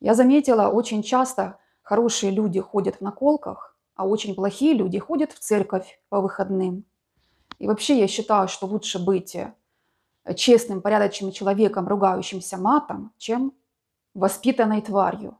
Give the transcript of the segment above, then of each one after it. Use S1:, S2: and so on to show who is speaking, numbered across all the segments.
S1: Я заметила, очень часто хорошие люди ходят в наколках, а очень плохие люди ходят в церковь по выходным. И вообще я считаю, что лучше быть э, честным, порядочным человеком, ругающимся матом, чем воспитанной тварью.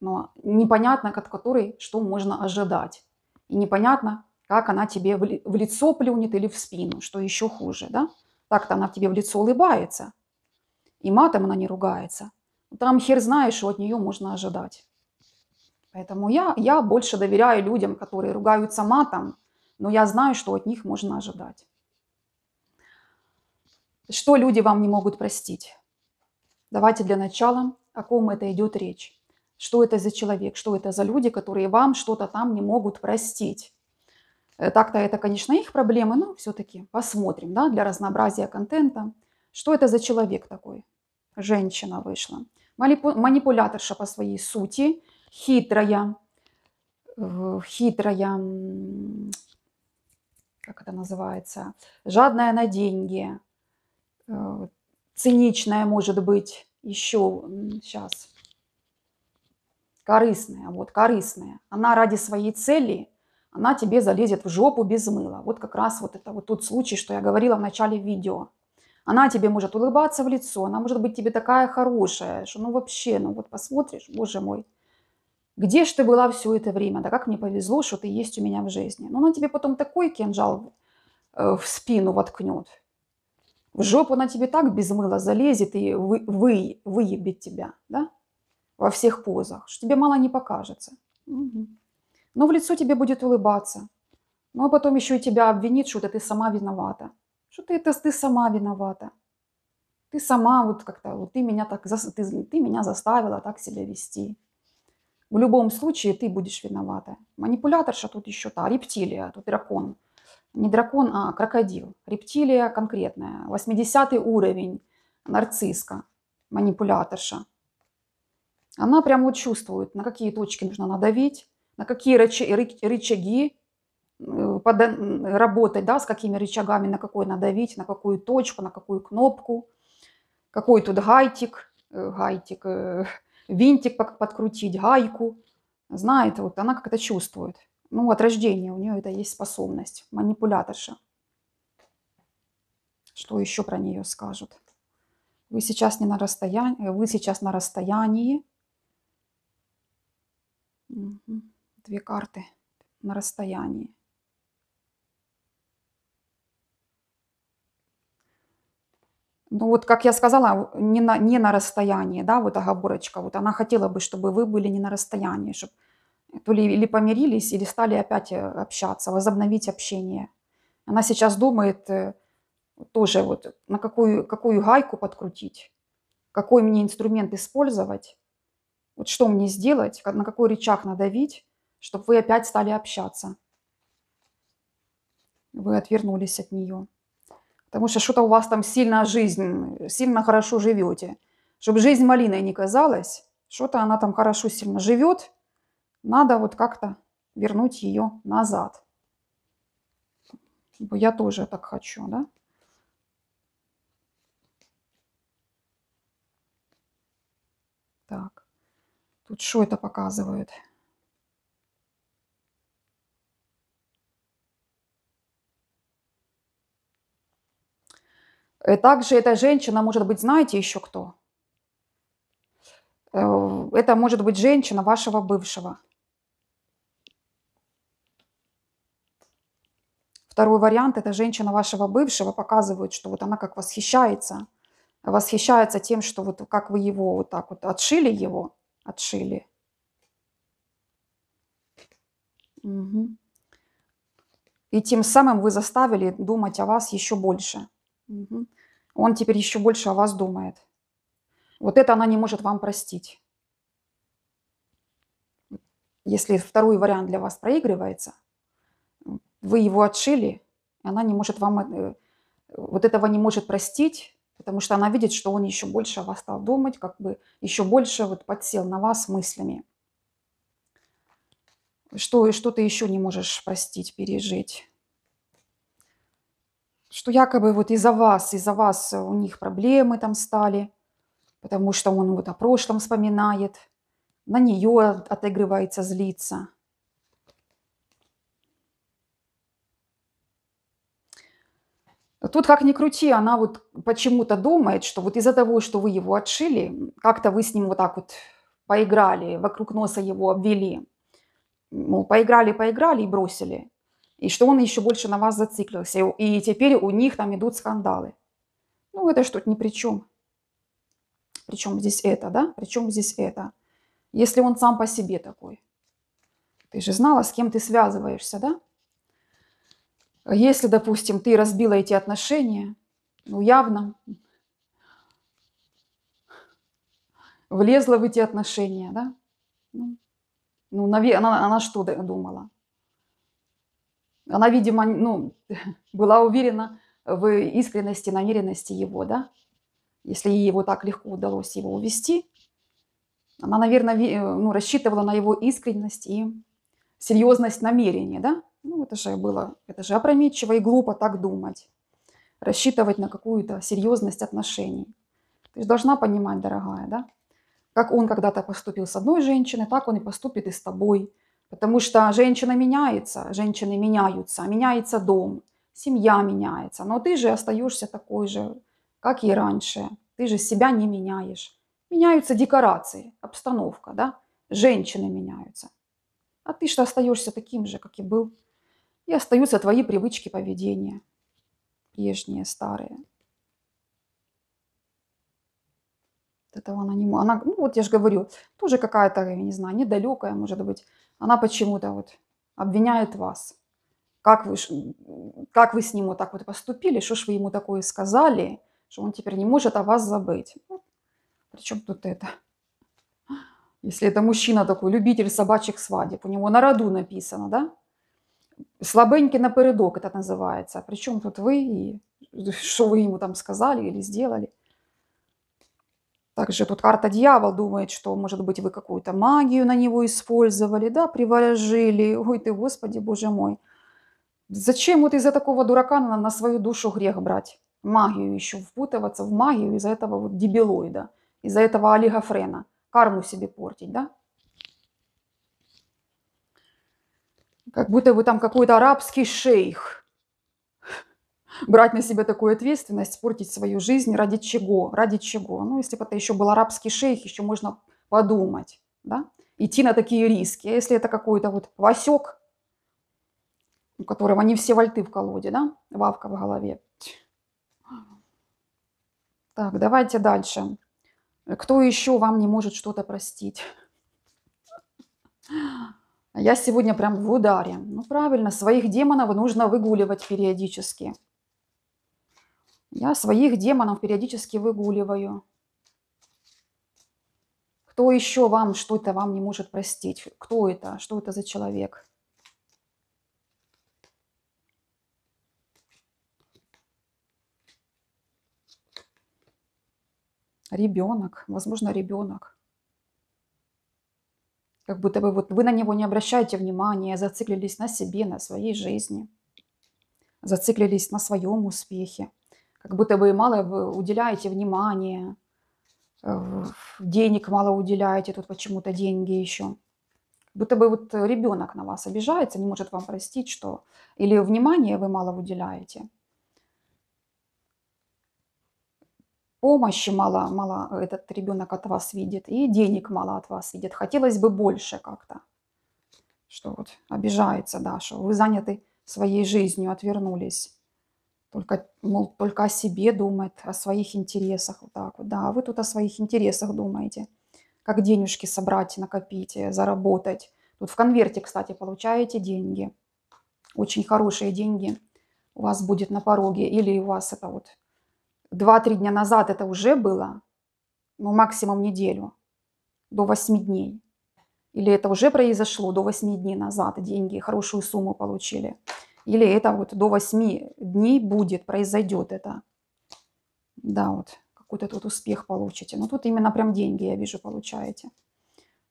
S1: Но непонятно, от которой что можно ожидать. И непонятно, как она тебе в лицо плюнет или в спину, что еще хуже, да? Так-то она тебе в лицо улыбается, и матом она не ругается там хер знаешь, что от нее можно ожидать. Поэтому я, я больше доверяю людям, которые ругаются матом, но я знаю, что от них можно ожидать. Что люди вам не могут простить? Давайте для начала, о ком это идет речь. Что это за человек, что это за люди, которые вам что-то там не могут простить. Э, так-то это, конечно, их проблемы, но все-таки посмотрим да, для разнообразия контента. Что это за человек такой? Женщина вышла манипуляторша по своей сути, хитрая, э, хитрая, как это называется, жадная на деньги, э, циничная, может быть, еще сейчас, корыстная, вот, корыстная. Она ради своей цели, она тебе залезет в жопу без мыла. Вот как раз вот это вот тот случай, что я говорила в начале видео – она тебе может улыбаться в лицо, она может быть тебе такая хорошая, что ну вообще, ну вот посмотришь, боже мой, где же ты была все это время, да как мне повезло, что ты есть у меня в жизни. Но она тебе потом такой кинжал э, в спину воткнет, в жопу она тебе так без мыла залезет и вы, вы, выебет тебя, да, во всех позах, что тебе мало не покажется. Угу. Но в лицо тебе будет улыбаться. Ну, а потом еще и тебя обвинит, что это ты сама виновата что ты это ты сама виновата. Ты сама вот как-то, вот ты меня так, ты, ты меня заставила так себя вести. В любом случае ты будешь виновата. Манипуляторша тут еще та, рептилия, тут дракон. Не дракон, а крокодил. Рептилия конкретная. 80 уровень нарцисска, манипуляторша. Она прям вот чувствует, на какие точки нужно надавить, на какие рычаги Э, работать, да, с какими рычагами, на какой надавить, на какую точку, на какую кнопку, какой тут гайтик, э, гайтик, э, винтик подкрутить, гайку. Знает, вот она как это чувствует. Ну, от рождения у нее это есть способность, манипуляторша. Что еще про нее скажут? Вы сейчас не на расстоянии, вы сейчас на расстоянии. Две карты на расстоянии. Ну вот, как я сказала, не на, не на расстоянии, да, вот оговорочка. Вот она хотела бы, чтобы вы были не на расстоянии, чтобы то ли или помирились, или стали опять э, общаться, возобновить общение. Она сейчас думает э, тоже вот на какую, какую гайку подкрутить, какой мне инструмент использовать, вот что мне сделать, на какой рычаг надавить, чтобы вы опять стали общаться. Вы отвернулись от нее. Потому что что-то у вас там сильно жизнь, сильно хорошо живете. Чтобы жизнь малиной не казалась, что-то она там хорошо сильно живет, надо вот как-то вернуть ее назад. Я тоже так хочу, да? Так, тут что это показывает? Э, также эта женщина может быть, знаете, еще кто? Э, это может быть женщина вашего бывшего. Второй вариант – это женщина вашего бывшего, показывает, что вот она как восхищается, восхищается тем, что вот как вы его вот так вот отшили его, отшили. Угу. И тем самым вы заставили думать о вас еще больше. Угу он теперь еще больше о вас думает. Вот это она не может вам простить. Если второй вариант для вас проигрывается, вы его отшили, она не может вам э, вот этого не может простить, потому что она видит, что он еще больше о вас стал думать, как бы еще больше вот подсел на вас мыслями. Что, что ты еще не можешь простить, пережить? что якобы вот из-за вас, из-за вас у них проблемы там стали, потому что он вот о прошлом вспоминает, на нее отыгрывается, злится. Тут как ни крути, она вот почему-то думает, что вот из-за того, что вы его отшили, как-то вы с ним вот так вот поиграли, вокруг носа его обвели. Мол, поиграли, поиграли и бросили и что он еще больше на вас зациклился, и теперь у них там идут скандалы. Ну, это что-то ни при чем. Причем здесь это, да? Причем здесь это? Если он сам по себе такой. Ты же знала, с кем ты связываешься, да? Если, допустим, ты разбила эти отношения, ну, явно влезла в эти отношения, да? Ну, ну она, она что думала? Она, видимо, ну, была уверена в искренности, намеренности его, да? Если ей его так легко удалось его увести, она, наверное, э, ну, рассчитывала на его искренность и серьезность намерения, да? Ну, это же было, это же опрометчиво и глупо так думать, рассчитывать на какую-то серьезность отношений. Ты же должна понимать, дорогая, да? Как он когда-то поступил с одной женщиной, так он и поступит и с тобой – Потому что женщина меняется, женщины меняются, меняется дом, семья меняется, но ты же остаешься такой же, как и раньше. Ты же себя не меняешь. Меняются декорации, обстановка, да? Женщины меняются. А ты что остаешься таким же, как и был. И остаются твои привычки поведения, прежние, старые. Вот этого она не... Она, ну вот я же говорю, тоже какая-то, я не знаю, недалекая, может быть, она почему-то вот обвиняет вас. Как вы, как вы с ним вот так вот поступили, что ж вы ему такое сказали, что он теперь не может о вас забыть. Ну, Причем тут это? Если это мужчина такой, любитель собачьих свадеб, у него на роду написано, да? Слабенький напередок это называется. Причем тут вы и что вы ему там сказали или сделали. Также тут карта дьявол думает, что, может быть, вы какую-то магию на него использовали, да, приворожили. Ой ты, Господи, Боже мой. Зачем вот из-за такого дурака на, на свою душу грех брать? Магию еще впутываться в магию из-за этого вот дебилоида, из-за этого олигофрена. Карму себе портить, да? Как будто вы там какой-то арабский шейх брать на себя такую ответственность, портить свою жизнь, ради чего? Ради чего? Ну, если бы это еще был арабский шейх, еще можно подумать, да? Идти на такие риски. А если это какой-то вот Васек, у которого не все вольты в колоде, да? Вавка в голове. Так, давайте дальше. Кто еще вам не может что-то простить? Я сегодня прям в ударе. Ну, правильно, своих демонов нужно выгуливать периодически. Я своих демонов периодически выгуливаю. Кто еще вам что-то вам не может простить? Кто это? Что это за человек? Ребенок, возможно, ребенок. Как будто бы вот вы на него не обращаете внимания, а зациклились на себе, на своей жизни, зациклились на своем успехе как будто бы мало вы уделяете внимания, э, денег мало уделяете, тут почему-то деньги еще. Как будто бы вот ребенок на вас обижается, не может вам простить, что... Или внимания вы мало уделяете. Помощи мало, мало этот ребенок от вас видит, и денег мало от вас видит. Хотелось бы больше как-то. Что вот обижается, да, что вы заняты своей жизнью, отвернулись. Только, мол, только о себе думает, о своих интересах. Вот так вот, да. А вы тут о своих интересах думаете. Как денежки собрать, накопить, заработать. Тут в конверте, кстати, получаете деньги. Очень хорошие деньги у вас будет на пороге. Или у вас это вот 2-3 дня назад это уже было, но ну, максимум неделю, до 8 дней. Или это уже произошло до 8 дней назад, деньги, хорошую сумму получили. Или это вот до 8 дней будет, произойдет это. Да, вот какой-то тут успех получите. Но ну, тут именно прям деньги, я вижу, получаете.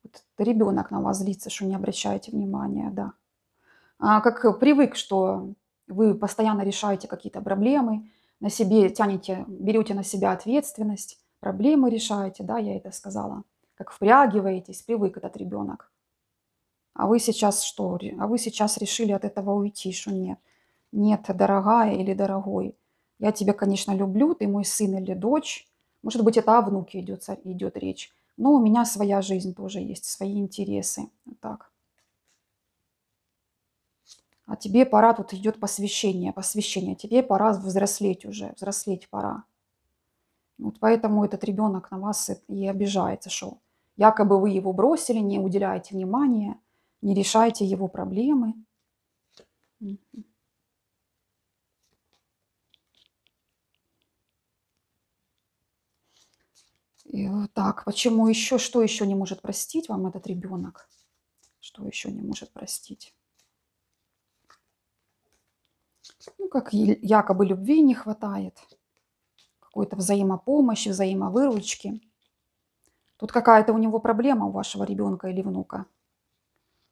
S1: Вот ребенок на вас злится, что не обращаете внимания, да. А как привык, что вы постоянно решаете какие-то проблемы, на себе тянете, берете на себя ответственность, проблемы решаете, да, я это сказала. Как впрягиваетесь, привык этот ребенок а вы сейчас что? А вы сейчас решили от этого уйти, что нет. Нет, дорогая или дорогой, я тебя, конечно, люблю, ты мой сын или дочь. Может быть, это о внуке идет, идет речь. Но у меня своя жизнь тоже есть, свои интересы. Вот так. А тебе пора, тут идет посвящение, посвящение. Тебе пора взрослеть уже, взрослеть пора. Вот поэтому этот ребенок на вас и обижается, что якобы вы его бросили, не уделяете внимания – не решайте его проблемы. И, так, почему еще, что еще не может простить вам этот ребенок? Что еще не может простить? Ну, как якобы любви не хватает, какой-то взаимопомощи, взаимовыручки. Тут какая-то у него проблема у вашего ребенка или внука –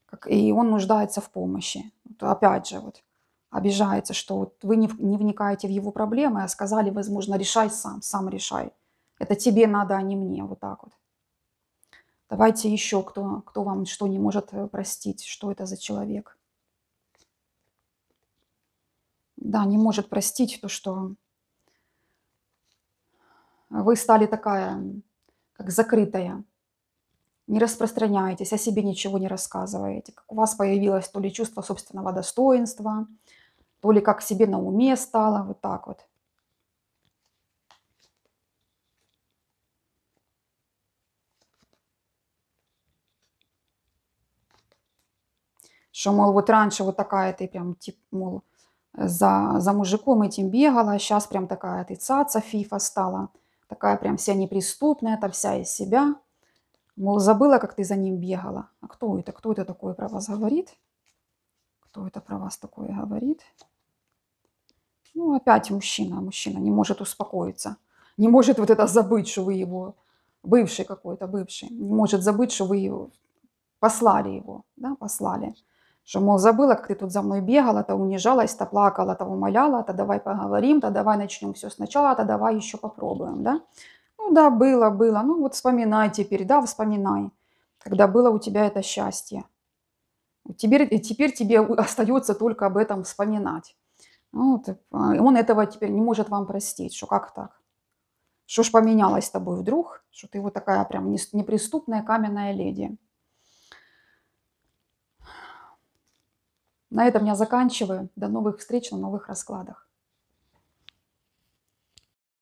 S1: как, и он нуждается в помощи. Вот опять же, вот обижается, что вот вы не, не вникаете в его проблемы, а сказали, возможно, решай сам, сам решай. Это тебе надо, а не мне, вот так вот. Давайте еще, кто, кто вам что не может э, простить, что это за человек. Да, не может простить то, что вы стали такая, как закрытая, не распространяйтесь, о себе ничего не рассказываете. Как у вас появилось то ли чувство собственного достоинства, то ли как себе на уме стало, вот так вот. Что, мол, вот раньше вот такая ты прям, тип, мол, за, за мужиком этим бегала, а сейчас прям такая ты цаца фифа стала, такая прям вся неприступная, это вся из себя – Мол, забыла, как ты за ним бегала. А кто это? Кто это такое про вас говорит? Кто это про вас такое говорит? Ну, опять мужчина. Мужчина не может успокоиться. Не может вот это забыть, что вы его... Бывший какой-то, бывший. Не может забыть, что вы его... Послали его, да, послали. Что, мол, забыла, как ты тут за мной бегала, то унижалась, то плакала, то умоляла, то давай поговорим, то давай начнем все сначала, то давай еще попробуем, да. Ну да, было, было. Ну вот вспоминай теперь, да, вспоминай, когда было у тебя это счастье. Теперь, теперь тебе остается только об этом вспоминать. Ну, вот, а, он этого теперь не может вам простить, что как так? Что ж поменялось с тобой вдруг, что ты вот такая прям неприступная каменная леди. На этом я заканчиваю. До новых встреч на новых раскладах.